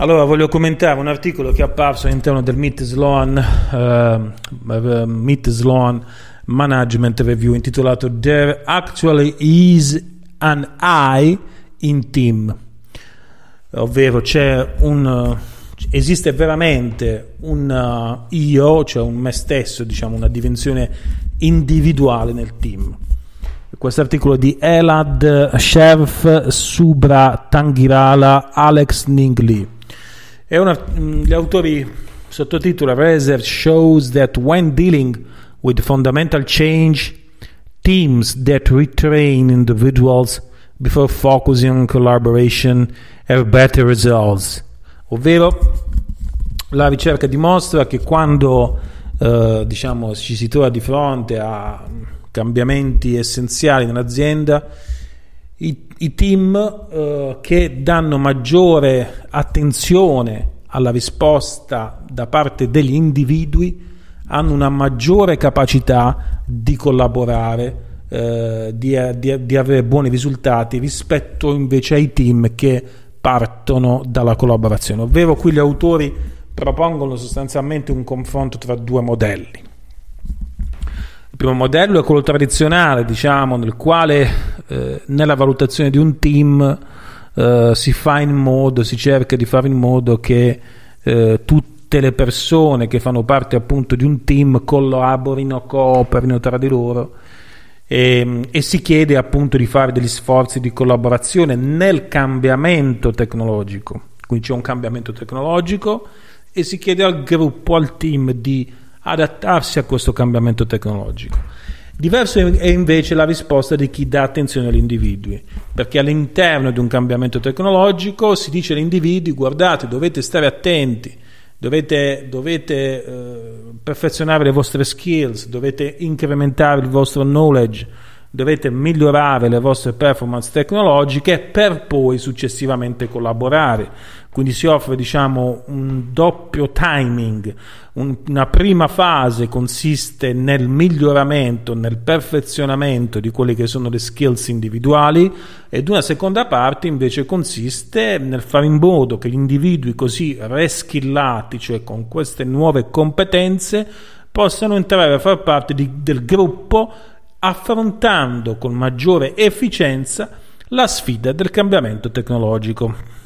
Allora, voglio commentare un articolo che è apparso all'interno del Meet Sloan, uh, ehm, eh, Meet Sloan Management Review intitolato There Actually Is an I in Team, ovvero c'è un... esiste veramente un uh, io, cioè un me stesso, diciamo una dimensione individuale nel team. Questo articolo di Elad Sherf Subra Tangirala Alex Ningli. Una, mm, gli autori sottotitolano Reserve shows that when dealing with fundamental change, teams that retrain individuals before focusing on collaboration have better results. Ovvero, la ricerca dimostra che quando eh, diciamo, ci si trova di fronte a cambiamenti essenziali nell'azienda, i i team eh, che danno maggiore attenzione alla risposta da parte degli individui hanno una maggiore capacità di collaborare, eh, di, di, di, avere buoni risultati rispetto invece ai team che partono dalla collaborazione. Ovvero qui gli autori propongono sostanzialmente un confronto tra due modelli primo modello è quello tradizionale, diciamo, nel quale eh, nella valutazione di un team eh, si fa in modo, si cerca di fare in modo che eh, tutte le persone che fanno parte appunto di un team collaborino, cooperino tra di loro e, e si chiede appunto di fare degli sforzi di collaborazione nel cambiamento tecnologico. Quindi c'è un cambiamento tecnologico e si chiede al gruppo, al team di adattarsi a questo cambiamento tecnologico. Diverso è invece la risposta di chi dà attenzione agli individui, perché all'interno di un cambiamento tecnologico si dice agli individui guardate, dovete stare attenti, dovete, dovete eh, perfezionare le vostre skills, dovete incrementare il vostro knowledge, dovete migliorare le vostre performance tecnologiche per poi successivamente collaborare quindi si offre diciamo un doppio timing un, una prima fase consiste nel miglioramento nel perfezionamento di quelle che sono le skills individuali ed una seconda parte invece consiste nel fare in modo che gli individui così reskillati cioè con queste nuove competenze possano entrare a far parte di, del gruppo affrontando con maggiore efficienza la sfida del cambiamento tecnologico.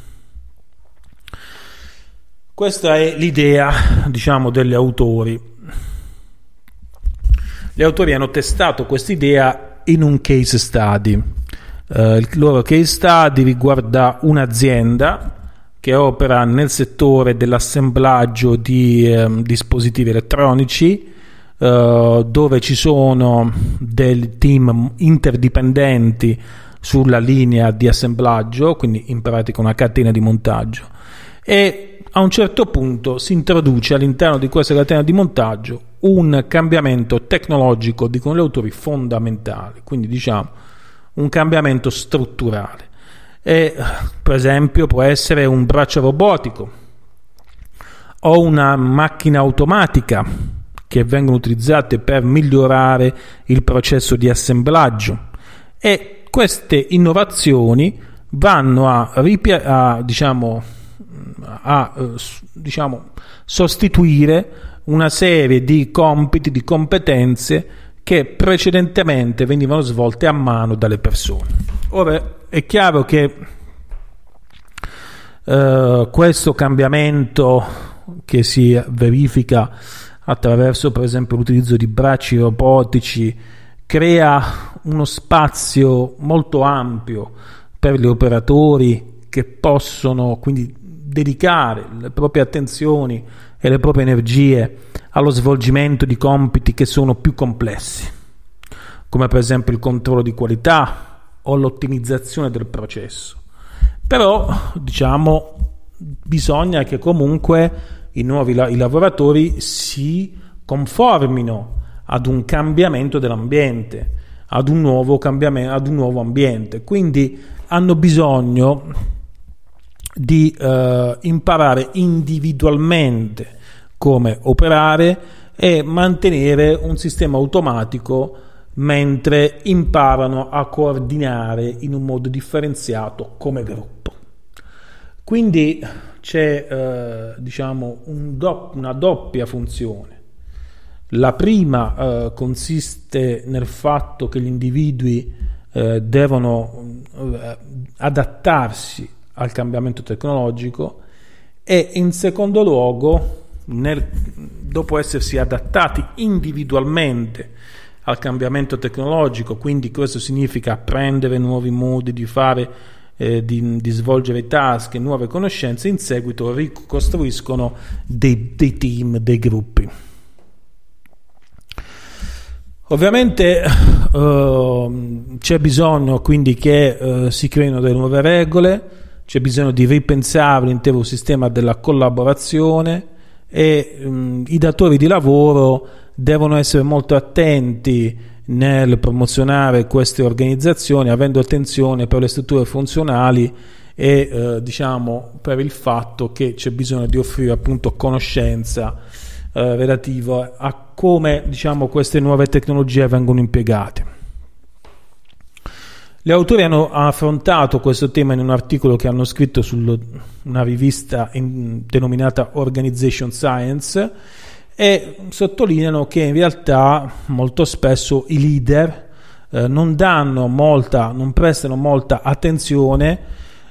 Questa è l'idea, diciamo, degli autori. Gli autori hanno testato quest'idea in un case study. Eh, il loro case study riguarda un'azienda che opera nel settore dell'assemblaggio di eh, dispositivi elettronici, eh, dove ci sono dei team interdipendenti sulla linea di assemblaggio, quindi in pratica una catena di montaggio. E a un certo punto si introduce all'interno di questa catena di montaggio un cambiamento tecnologico, dicono gli autori, fondamentale, quindi diciamo un cambiamento strutturale. E, per esempio può essere un braccio robotico o una macchina automatica che vengono utilizzate per migliorare il processo di assemblaggio e queste innovazioni vanno a, ripia- a diciamo, a eh, diciamo, sostituire una serie di compiti, di competenze che precedentemente venivano svolte a mano dalle persone. Ora è chiaro che eh, questo cambiamento che si verifica attraverso per esempio l'utilizzo di bracci robotici crea uno spazio molto ampio per gli operatori che possono quindi dedicare le proprie attenzioni e le proprie energie allo svolgimento di compiti che sono più complessi, come per esempio il controllo di qualità o l'ottimizzazione del processo. Però, diciamo, bisogna che comunque i nuovi la- i lavoratori si conformino ad un cambiamento dell'ambiente, ad un nuovo, cambiamento, ad un nuovo ambiente. Quindi hanno bisogno di eh, imparare individualmente come operare e mantenere un sistema automatico mentre imparano a coordinare in un modo differenziato come gruppo. Quindi c'è eh, diciamo un dopp- una doppia funzione. La prima eh, consiste nel fatto che gli individui eh, devono eh, adattarsi al cambiamento tecnologico e in secondo luogo, nel, dopo essersi adattati individualmente al cambiamento tecnologico, quindi questo significa apprendere nuovi modi di fare, eh, di, di, svolgere task, nuove conoscenze, in seguito ricostruiscono dei, dei team, dei gruppi. Ovviamente eh, c'è bisogno quindi che eh, si creino delle nuove regole, c'è bisogno di ripensare l'intero sistema della collaborazione e mh, mm, i datori di lavoro devono essere molto attenti nel promozionare queste organizzazioni avendo attenzione per le strutture funzionali e eh, diciamo per il fatto che c'è bisogno di offrire appunto conoscenza eh, relativa a come diciamo queste nuove tecnologie vengono impiegate. Gli autori hanno affrontato questo tema in un articolo che hanno scritto su una rivista in, denominata Organization Science e sottolineano che in realtà molto spesso i leader eh, non danno molta, non prestano molta attenzione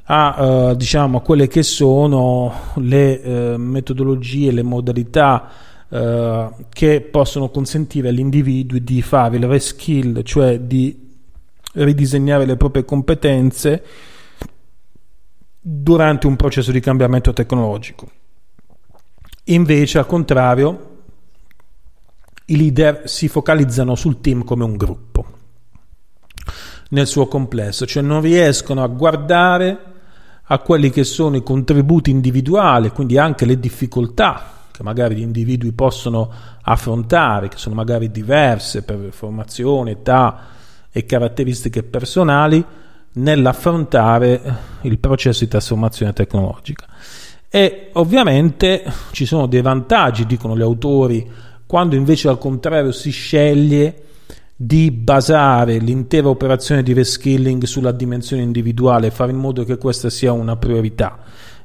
a, eh, diciamo, a quelle che sono le eh, metodologie, le modalità eh, che possono consentire agli individui di fare il reskill, cioè di ridisegnare le proprie competenze durante un processo di cambiamento tecnologico. Invece, al contrario, i leader si focalizzano sul team come un gruppo nel suo complesso, cioè non riescono a guardare a quelli che sono i contributi individuali, quindi anche le difficoltà che magari gli individui possono affrontare, che sono magari diverse per formazione, età, e caratteristiche personali nell'affrontare il processo di trasformazione tecnologica. E ovviamente ci sono dei vantaggi, dicono gli autori, quando invece al contrario si sceglie di basare l'intera operazione di reskilling sulla dimensione individuale, fare in modo che questa sia una priorità,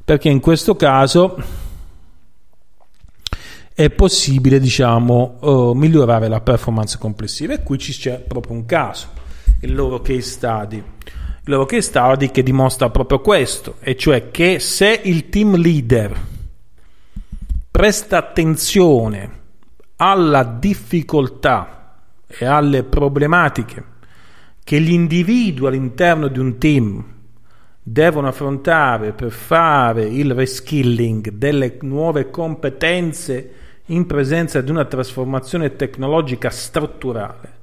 perché in questo caso è possibile, diciamo, eh, migliorare la performance complessiva e qui ci c'è proprio un caso il loro case study. Il loro case study che dimostra proprio questo, e cioè che se il team leader presta attenzione alla difficoltà e alle problematiche che gli individui all'interno di un team devono affrontare per fare il reskilling delle nuove competenze in presenza di una trasformazione tecnologica strutturale,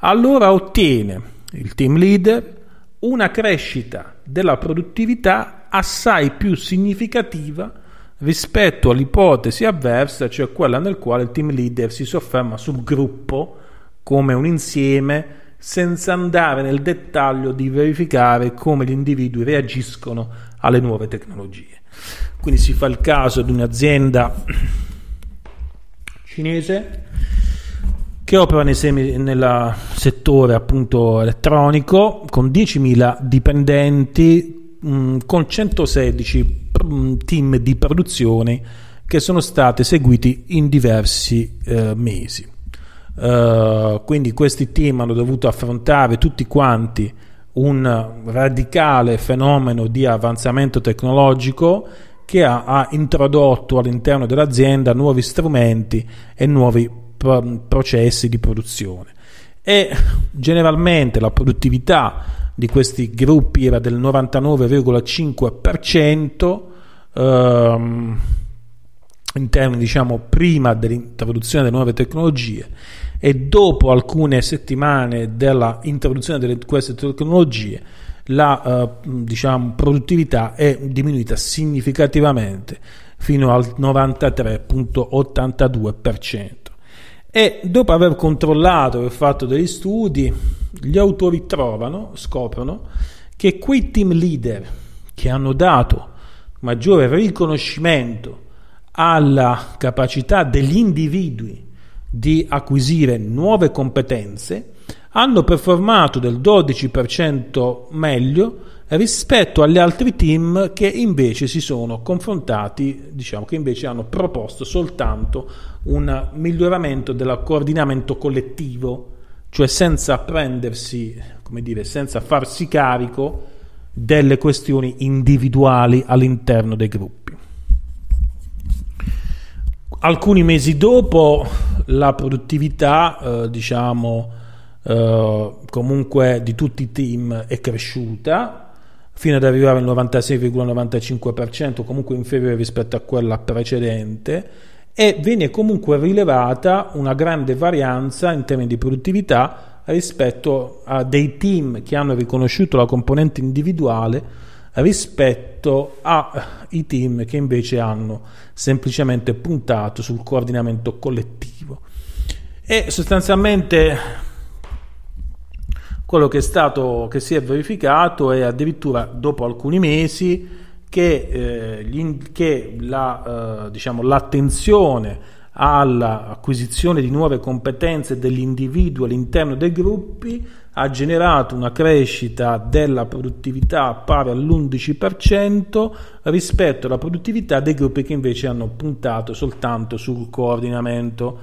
allora ottiene il team leader una crescita della produttività assai più significativa rispetto all'ipotesi avversa, cioè quella nel quale il team leader si sofferma sul gruppo come un insieme senza andare nel dettaglio di verificare come gli individui reagiscono alle nuove tecnologie. Quindi si fa il caso di un'azienda cinese che opera nel, nel settore appunto elettronico con 10.000 dipendenti mh, mm, con 116 mh, mm, team di produzione che sono state seguiti in diversi eh, mesi. Uh, quindi questi team hanno dovuto affrontare tutti quanti un radicale fenomeno di avanzamento tecnologico che ha, ha introdotto all'interno dell'azienda nuovi strumenti e nuovi prodotti Mm, processi di produzione e generalmente la produttività di questi gruppi era del 99,5% ehm, in termini diciamo prima dell'introduzione delle nuove tecnologie e dopo alcune settimane dell'introduzione di queste tecnologie la eh, mm, diciamo, produttività è diminuita significativamente fino al 93.82% e dopo aver controllato e fatto degli studi, gli autori trovano, scoprono che quei team leader che hanno dato maggiore riconoscimento alla capacità degli individui di acquisire nuove competenze hanno performato del 12% meglio rispetto agli altri team che invece si sono confrontati, diciamo che invece hanno proposto soltanto un miglioramento del coordinamento collettivo, cioè senza prendersi, come dire, senza farsi carico delle questioni individuali all'interno dei gruppi. Alcuni mesi dopo la produttività, eh, diciamo, eh, comunque di tutti i team è cresciuta fino ad arrivare al 96,95%, comunque inferiore rispetto a quella precedente, e viene comunque rilevata una grande varianza in termini di produttività rispetto a dei team che hanno riconosciuto la componente individuale rispetto ai team che invece hanno semplicemente puntato sul coordinamento collettivo. E sostanzialmente quello che, è stato, che si è verificato è addirittura dopo alcuni mesi che, eh, gli, che la, eh, diciamo, l'attenzione all'acquisizione di nuove competenze dell'individuo all'interno dei gruppi ha generato una crescita della produttività pari all'11% rispetto alla produttività dei gruppi che invece hanno puntato soltanto sul coordinamento.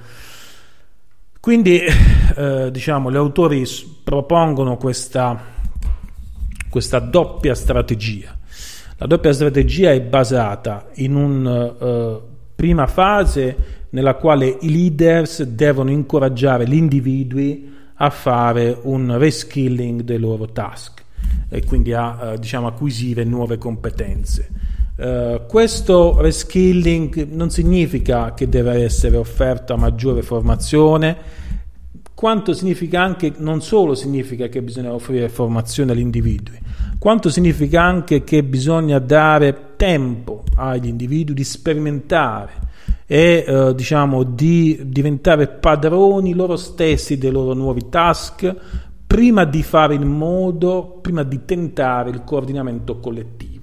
Quindi, eh, diciamo, gli autori propongono questa, questa, doppia strategia. La doppia strategia è basata in una eh, prima fase nella quale i leaders devono incoraggiare gli individui a fare un reskilling dei loro task e quindi a eh, diciamo, acquisire nuove competenze. Eh, questo reskilling non significa che deve essere offerta maggiore formazione, quanto significa anche, non solo significa che bisogna offrire formazione agli individui, quanto significa anche che bisogna dare tempo agli individui di sperimentare e eh, diciamo di diventare padroni loro stessi dei loro nuovi task prima di fare il modo, prima di tentare il coordinamento collettivo.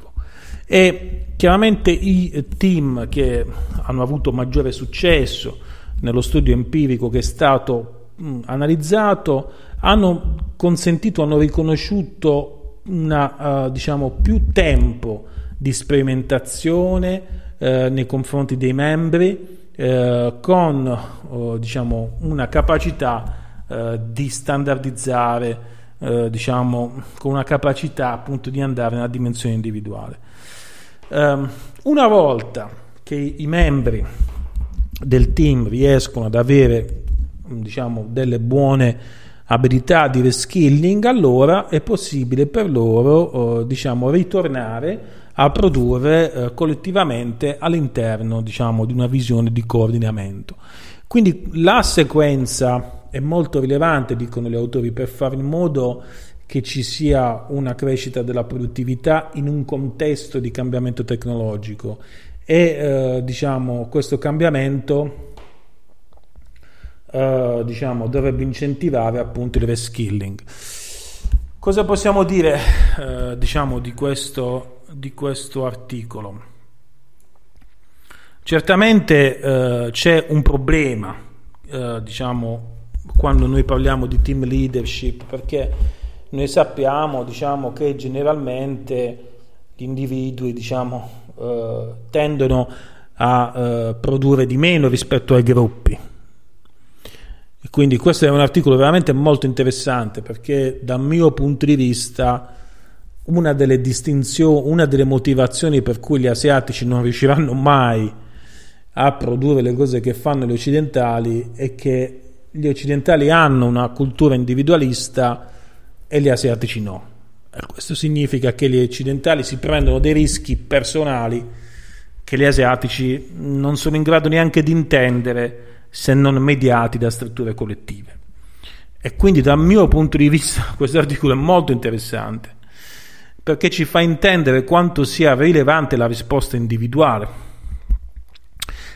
E chiaramente i team che hanno avuto maggiore successo nello studio empirico che è stato mh, mm, analizzato hanno consentito, hanno riconosciuto una, uh, diciamo, più tempo di sperimentazione eh, nei confronti dei membri eh, con eh, diciamo, una capacità eh, di standardizzare, eh, diciamo, con una capacità appunto di andare nella dimensione individuale. Um, una volta che i membri del team riescono ad avere diciamo, delle buone abilità di reskilling, allora è possibile per loro eh, diciamo, ritornare a produrre eh, collettivamente all'interno diciamo, di una visione di coordinamento. Quindi la sequenza è molto rilevante, dicono gli autori, per fare in modo che ci sia una crescita della produttività in un contesto di cambiamento tecnologico e eh, diciamo, questo cambiamento eh, diciamo, dovrebbe incentivare appunto il reskilling. Cosa possiamo dire eh, diciamo, di, questo, di questo articolo? Certamente eh, c'è un problema, eh, diciamo, quando noi parliamo di team leadership, perché noi sappiamo diciamo, che generalmente gli individui diciamo, eh, tendono a eh, produrre di meno rispetto ai gruppi. E quindi questo è un articolo veramente molto interessante perché dal mio punto di vista una delle distinzioni, una delle motivazioni per cui gli asiatici non riusciranno mai a produrre le cose che fanno gli occidentali è che gli occidentali hanno una cultura individualista e gli asiatici no. Eh, questo significa che gli occidentali si prendono dei rischi personali che gli asiatici non sono in grado neanche di intendere se non mediati da strutture collettive. E quindi dal mio punto di vista questo articolo è molto interessante perché ci fa intendere quanto sia rilevante la risposta individuale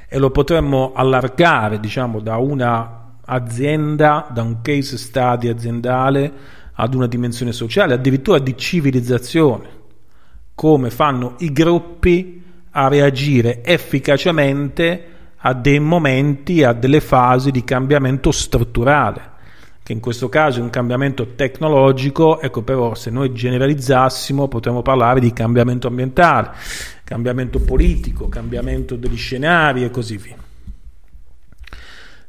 e lo potremmo allargare diciamo da una azienda, da un case study aziendale ad una dimensione sociale, addirittura di civilizzazione, come fanno i gruppi a reagire efficacemente a dei momenti, a delle fasi di cambiamento strutturale, che in questo caso è un cambiamento tecnologico, ecco però se noi generalizzassimo potremmo parlare di cambiamento ambientale, cambiamento politico, cambiamento degli scenari e così via.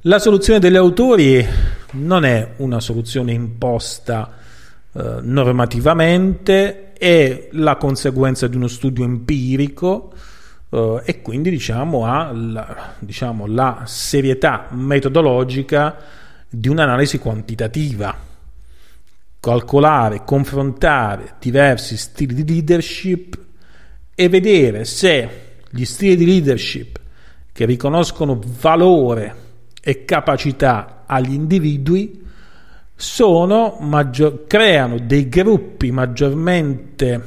La soluzione degli autori non è una soluzione imposta eh, normativamente, è la conseguenza di uno studio empirico eh, e quindi diciamo ha la, diciamo, la serietà metodologica di un'analisi quantitativa. Calcolare, confrontare diversi stili di leadership e vedere se gli stili di leadership che riconoscono valore e capacità agli individui maggior, creano dei gruppi maggiormente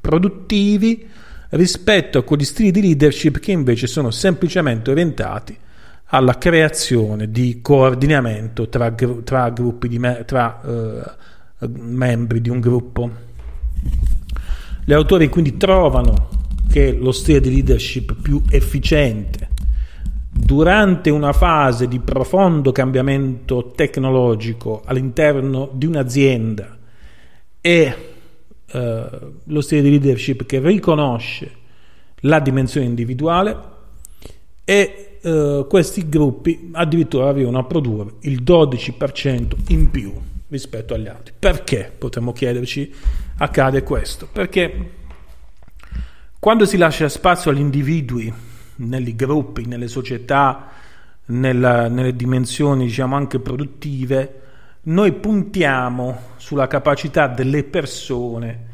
produttivi rispetto a quegli stili di leadership che invece sono semplicemente orientati alla creazione di coordinamento tra, tra, di tra eh, membri di un gruppo. Gli autori quindi trovano che lo stile di leadership più efficiente durante una fase di profondo cambiamento tecnologico all'interno di un'azienda e eh, lo stile di leadership che riconosce la dimensione individuale e eh, questi gruppi addirittura arrivano a produrre il 12% in più rispetto agli altri. Perché potremmo chiederci accade questo? Perché quando si lascia spazio agli individui nei gruppi, nelle società, nella, nelle dimensioni diciamo anche produttive, noi puntiamo sulla capacità delle persone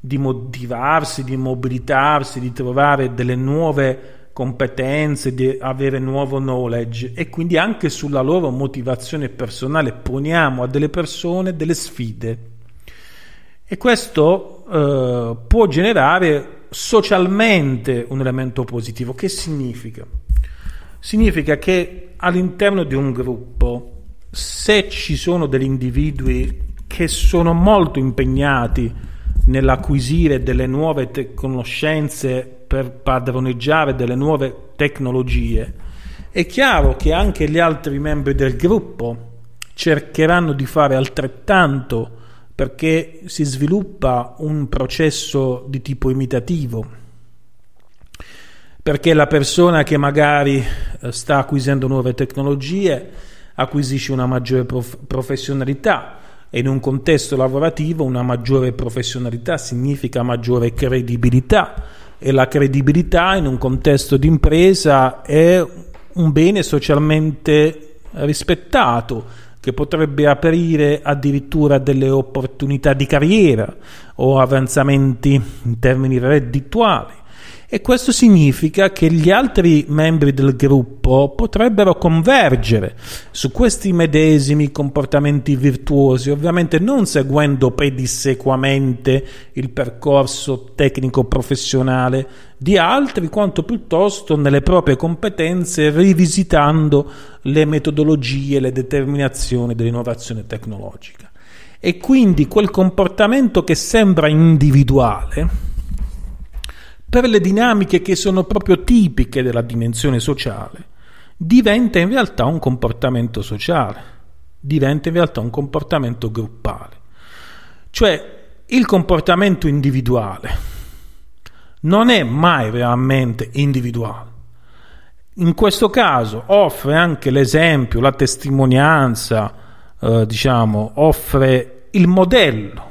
di motivarsi, di mobilitarsi, di trovare delle nuove competenze, di avere nuovo knowledge e quindi anche sulla loro motivazione personale poniamo a delle persone delle sfide e questo eh, può generare socialmente un elemento positivo. Che significa? Significa che all'interno di un gruppo, se ci sono degli individui che sono molto impegnati nell'acquisire delle nuove te- conoscenze per padroneggiare delle nuove tecnologie, è chiaro che anche gli altri membri del gruppo cercheranno di fare altrettanto perché si sviluppa un processo di tipo imitativo, perché la persona che magari eh, sta acquisendo nuove tecnologie acquisisce una maggiore prof- professionalità e in un contesto lavorativo una maggiore professionalità significa maggiore credibilità e la credibilità in un contesto di impresa è un bene socialmente rispettato che potrebbe aprire addirittura delle opportunità di carriera o avanzamenti in termini reddituali e questo significa che gli altri membri del gruppo potrebbero convergere su questi medesimi comportamenti virtuosi, ovviamente non seguendo pedissequamente il percorso tecnico professionale di altri, quanto piuttosto nelle proprie competenze rivisitando le metodologie e le determinazioni dell'innovazione tecnologica. E quindi quel comportamento che sembra individuale, per le dinamiche che sono proprio tipiche della dimensione sociale, diventa in realtà un comportamento sociale, diventa in realtà un comportamento gruppale. Cioè il comportamento individuale non è mai realmente individuale. In questo caso offre anche l'esempio, la testimonianza, eh, diciamo, offre il modello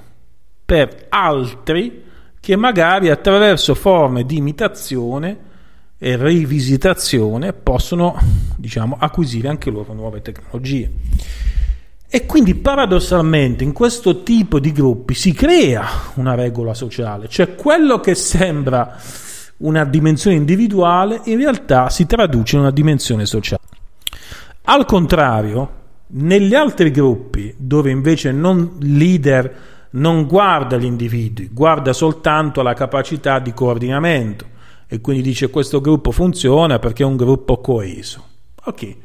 per altri che magari attraverso forme di imitazione e rivisitazione possono diciamo, acquisire anche loro nuove tecnologie. E quindi paradossalmente in questo tipo di gruppi si crea una regola sociale, cioè quello che sembra una dimensione individuale in realtà si traduce in una dimensione sociale. Al contrario, negli altri gruppi dove invece non leader non guarda gli individui, guarda soltanto la capacità di coordinamento e quindi dice questo gruppo funziona perché è un gruppo coeso. Ok,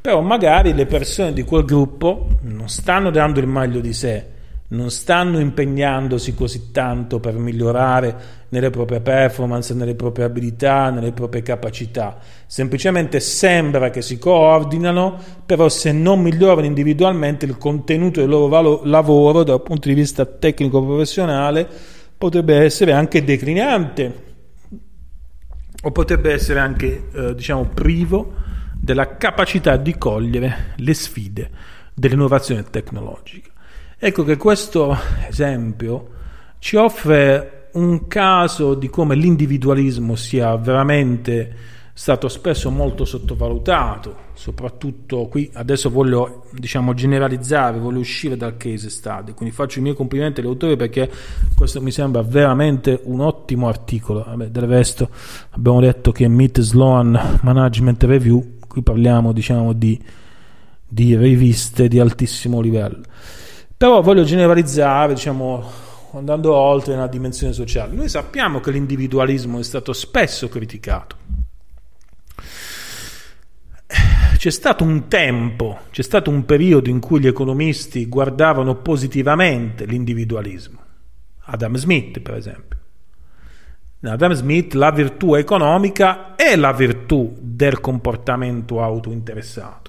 però magari le persone di quel gruppo non stanno dando il meglio di sé, non stanno impegnandosi così tanto per migliorare nelle proprie performance, nelle proprie abilità, nelle proprie capacità. Semplicemente sembra che si coordinano, però se non migliorano individualmente il contenuto del loro valo- lavoro dal punto di vista tecnico-professionale potrebbe essere anche declinante o potrebbe essere anche eh, diciamo privo della capacità di cogliere le sfide dell'innovazione tecnologica. Ecco che questo esempio ci offre un caso di come l'individualismo sia veramente stato spesso molto sottovalutato, soprattutto qui adesso voglio diciamo, generalizzare, voglio uscire dal case study, quindi faccio i miei complimenti agli autori perché questo mi sembra veramente un ottimo articolo. Vabbè, del resto abbiamo detto che Meet Sloan Management Review, qui parliamo diciamo, di, di riviste di altissimo livello. Però voglio generalizzare, diciamo, andando oltre la dimensione sociale. Noi sappiamo che l'individualismo è stato spesso criticato. C'è stato un tempo, c'è stato un periodo in cui gli economisti guardavano positivamente l'individualismo. Adam Smith, per esempio. Adam Smith, la virtù economica è la virtù del comportamento autointeressato.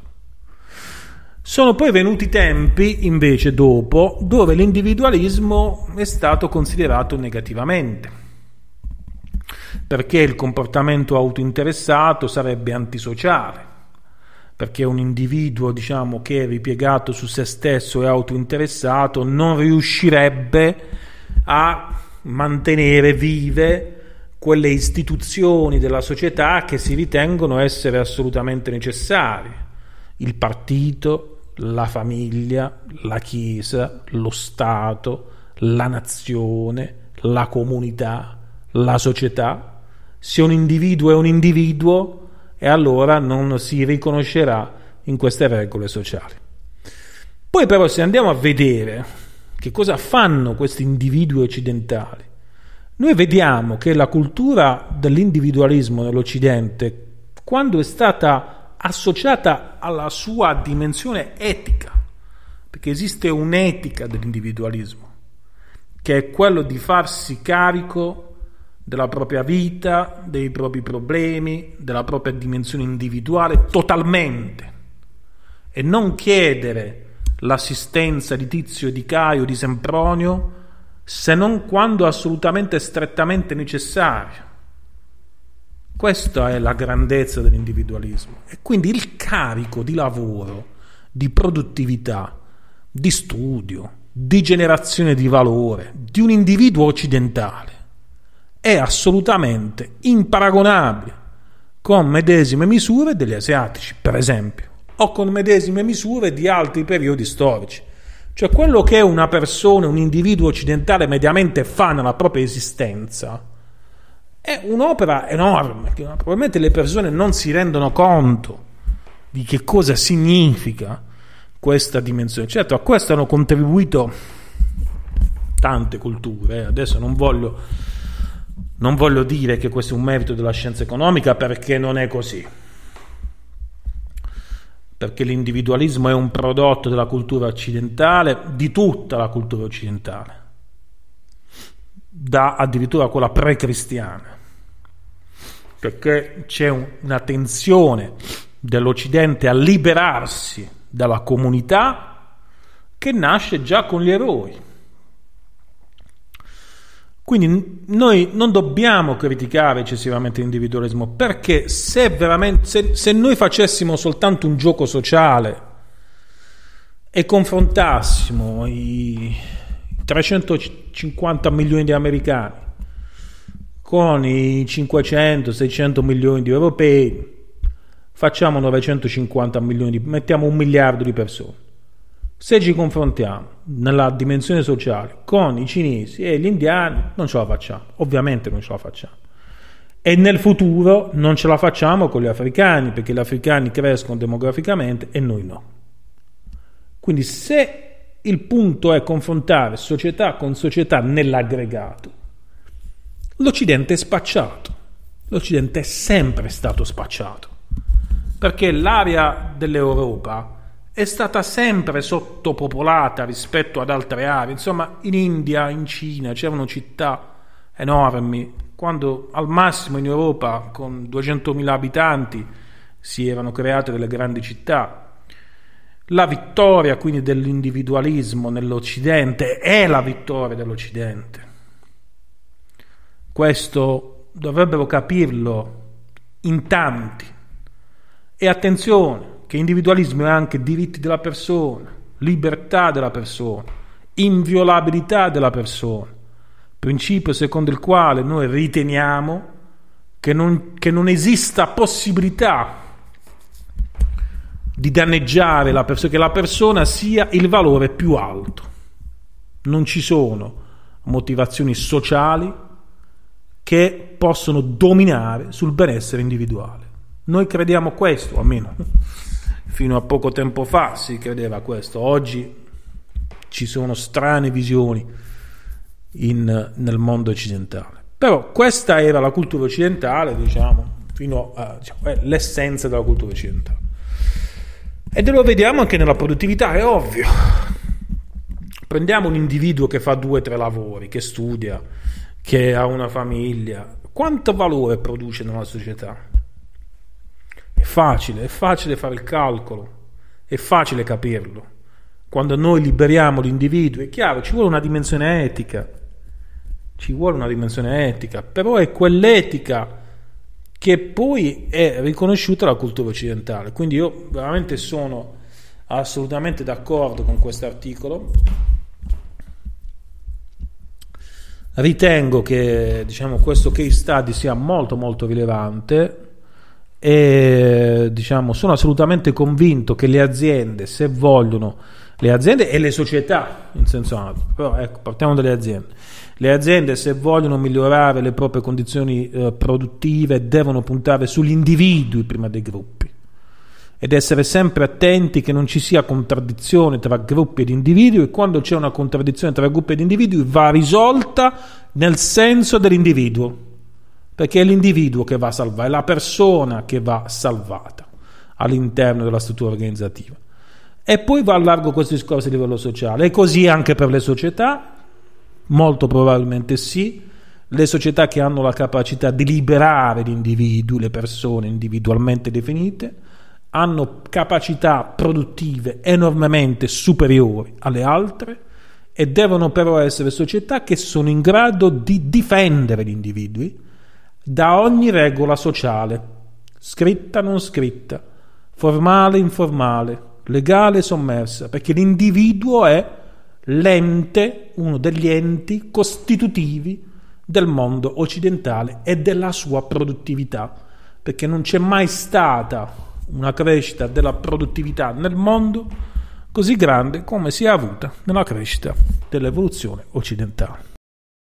Sono poi venuti tempi, invece, dopo, dove l'individualismo è stato considerato negativamente, perché il comportamento autointeressato sarebbe antisociale, perché un individuo, diciamo, che è ripiegato su se stesso e autointeressato non riuscirebbe a mantenere vive quelle istituzioni della società che si ritengono essere assolutamente necessarie, il partito, la famiglia, la Chiesa, lo Stato, la nazione, la comunità, la società. Se un individuo è un individuo, e allora non si riconoscerà in queste regole sociali. Poi però se andiamo a vedere che cosa fanno questi individui occidentali, noi vediamo che la cultura dell'individualismo nell'Occidente, quando è stata associata alla sua dimensione etica, perché esiste un'etica dell'individualismo, che è quello di farsi carico della propria vita, dei propri problemi, della propria dimensione individuale totalmente e non chiedere l'assistenza di Tizio, di Caio, di Sempronio se non quando assolutamente e strettamente necessario. Questa è la grandezza dell'individualismo. E quindi il carico di lavoro, di produttività, di studio, di generazione di valore di un individuo occidentale è assolutamente imparagonabile con medesime misure degli asiatici, per esempio, o con medesime misure di altri periodi storici. Cioè quello che una persona, un individuo occidentale mediamente fa nella propria esistenza, è un'opera enorme, che probabilmente le persone non si rendono conto di che cosa significa questa dimensione. Certo, a questo hanno contribuito tante culture, eh. adesso non voglio, non voglio dire che questo è un merito della scienza economica perché non è così perché l'individualismo è un prodotto della cultura occidentale, di tutta la cultura occidentale da addirittura quella pre-cristiana, perché c'è un, una tensione dell'Occidente a liberarsi dalla comunità che nasce già con gli eroi. Quindi noi non dobbiamo criticare eccessivamente l'individualismo, perché se, se, se noi facessimo soltanto un gioco sociale e confrontassimo i, 350 milioni di americani con i 500-600 milioni di europei, facciamo 950 milioni, di, mettiamo un miliardo di persone. Se ci confrontiamo nella dimensione sociale con i cinesi e gli indiani, non ce la facciamo, ovviamente non ce la facciamo. E nel futuro non ce la facciamo con gli africani, perché gli africani crescono demograficamente e noi no. Quindi se il punto è confrontare società con società nell'aggregato. L'Occidente è spacciato, l'Occidente è sempre stato spacciato, perché l'area dell'Europa è stata sempre sottopopolata rispetto ad altre aree. Insomma, in India, in Cina c'erano città enormi, quando al massimo in Europa con 200.000 abitanti si erano create delle grandi città la vittoria quindi dell'individualismo nell'Occidente è la vittoria dell'Occidente. Questo dovrebbero capirlo in tanti. E attenzione, che individualismo è anche diritti della persona, libertà della persona, inviolabilità della persona, principio secondo il quale noi riteniamo che non, che non esista possibilità di danneggiare la persona, che la persona sia il valore più alto. Non ci sono motivazioni sociali che possono dominare sul benessere individuale. Noi crediamo questo, almeno fino a poco tempo fa si credeva questo, oggi ci sono strane visioni in, nel mondo occidentale. Però questa era la cultura occidentale, diciamo, fino a, diciamo, l'essenza della cultura occidentale. E lo vediamo anche nella produttività, è ovvio. Prendiamo un individuo che fa due o tre lavori, che studia, che ha una famiglia, quanto valore produce nella società? È facile, è facile fare il calcolo, è facile capirlo. Quando noi liberiamo l'individuo, è chiaro, ci vuole una dimensione etica, ci vuole una dimensione etica, però è quell'etica che poi è riconosciuta la cultura occidentale. Quindi io veramente sono assolutamente d'accordo con questo articolo. Ritengo che diciamo, questo case study sia molto molto rilevante e diciamo, sono assolutamente convinto che le aziende se vogliono le aziende e le società in senso ampio, però ecco, partiamo dalle aziende. Le aziende se vogliono migliorare le proprie condizioni eh, produttive devono puntare sugli individui prima dei gruppi ed essere sempre attenti che non ci sia contraddizione tra gruppi ed individui e quando c'è una contraddizione tra gruppi ed individui va risolta nel senso dell'individuo, perché è l'individuo che va salvato, è la persona che va salvata all'interno della struttura organizzativa e poi va a largo questo discorso a livello sociale. È così anche per le società? Molto probabilmente sì. Le società che hanno la capacità di liberare gli individui, le persone individualmente definite, hanno capacità produttive enormemente superiori alle altre e devono però essere società che sono in grado di difendere gli individui da ogni regola sociale, scritta o non scritta, formale o informale, legale sommersa, perché l'individuo è l'ente, uno degli enti costitutivi del mondo occidentale e della sua produttività, perché non c'è mai stata una crescita della produttività nel mondo così grande come si è avuta nella crescita dell'evoluzione occidentale.